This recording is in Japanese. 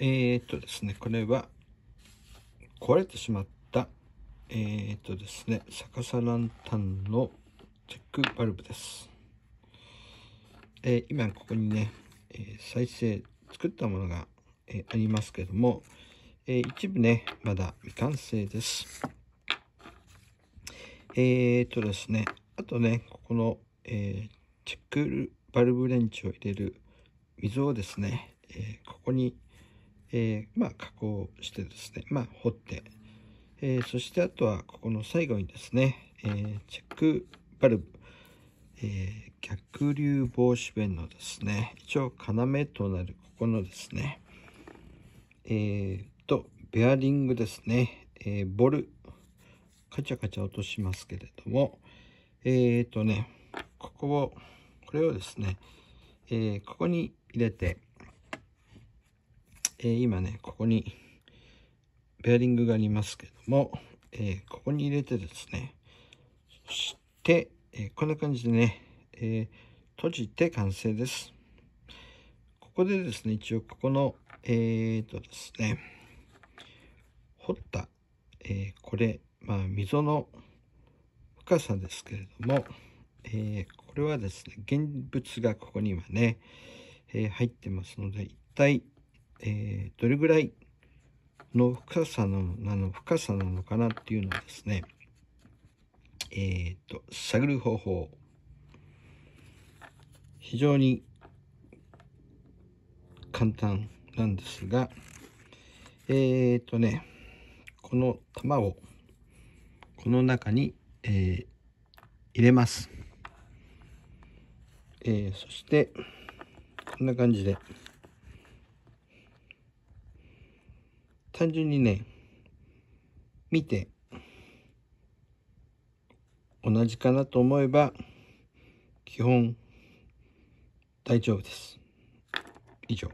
えー、っとですね、これは、壊れてしまった、えー、っとですね、逆さランタンのチェックバルブです。えー、今ここにね、え再生、作ったものが、えありますけども、え一部ね、まだ未完成です。えっとですね、あとね、ここの、えチェックバルブレンチを入れる溝をですね、えここにえー、まあ、加工してですね、まあ、掘って、えー、そしてあとはここの最後にですね、えー、チェックバルブ、え逆流防止弁のですね、一応要となるここのですね、えっと、ベアリングですね、えボル、カチャカチャ落としますけれども、えっとね、ここを、これをですね、えここに入れて、えー、今ね、ここに、ベアリングがありますけども、えー、ここに入れてですね、そして、えこんな感じでね、え閉じて完成です。ここでですね、一応ここの、えっとですね、掘った、えこれ、まあ、溝の深さですけれども、えこれはですね、現物がここに今ね、え入ってますので、一体えー、どれぐらいの深さのなの深さなのかなっていうのをですね、えっ、ー、と、探る方法。非常に簡単なんですが、えっ、ー、とね、この玉をこの中に、えー、入れます。えー、そして、こんな感じで単純にね、見て、同じかなと思えば、基本、大丈夫です。以上。